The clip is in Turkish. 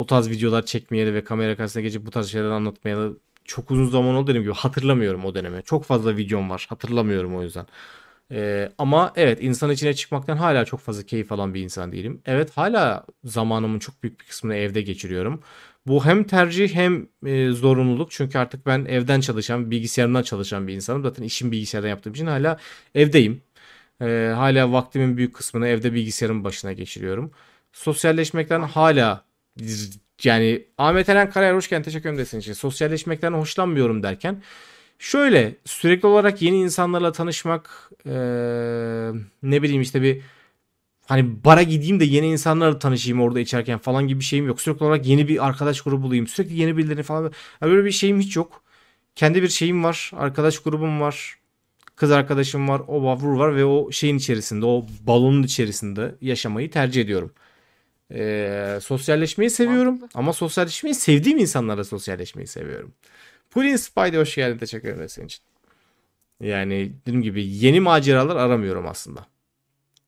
o tarz videolar çekmeyeli ve kamera karşısına geçip bu tarz şeyler anlatmayalı çok uzun zaman oldu dediğim gibi hatırlamıyorum o dönemi. Çok fazla videom var hatırlamıyorum o yüzden. Ee, ama evet insan içine çıkmaktan hala çok fazla keyif alan bir insan değilim. Evet hala zamanımın çok büyük bir kısmını evde geçiriyorum. Bu hem tercih hem e, zorunluluk. Çünkü artık ben evden çalışan, bilgisayarımdan çalışan bir insanım. Zaten işim bilgisayardan yaptığım için hala evdeyim. Ee, hala vaktimin büyük kısmını evde bilgisayarın başına geçiriyorum. Sosyalleşmekten hala yani Ahmet Eren Karayar hoş teşekkür ederim desin için. Sosyalleşmekten hoşlanmıyorum derken şöyle sürekli olarak yeni insanlarla tanışmak ee, ne bileyim işte bir hani bara gideyim de yeni insanlarla tanışayım orada içerken falan gibi bir şeyim yok. Sürekli olarak yeni bir arkadaş grubu bulayım. Sürekli yeni birilerini falan. Yani böyle bir şeyim hiç yok. Kendi bir şeyim var. Arkadaş grubum var. Kız arkadaşım var. O bavur var ve o şeyin içerisinde, o balonun içerisinde yaşamayı tercih ediyorum. Ee, sosyalleşmeyi seviyorum Mantıklı. ama sosyalleşmeyi sevdiğim insanlara sosyalleşmeyi seviyorum. Pulin Spidey hoş geldin. Teşekkür ederim senin için. Yani dediğim gibi yeni maceralar aramıyorum aslında.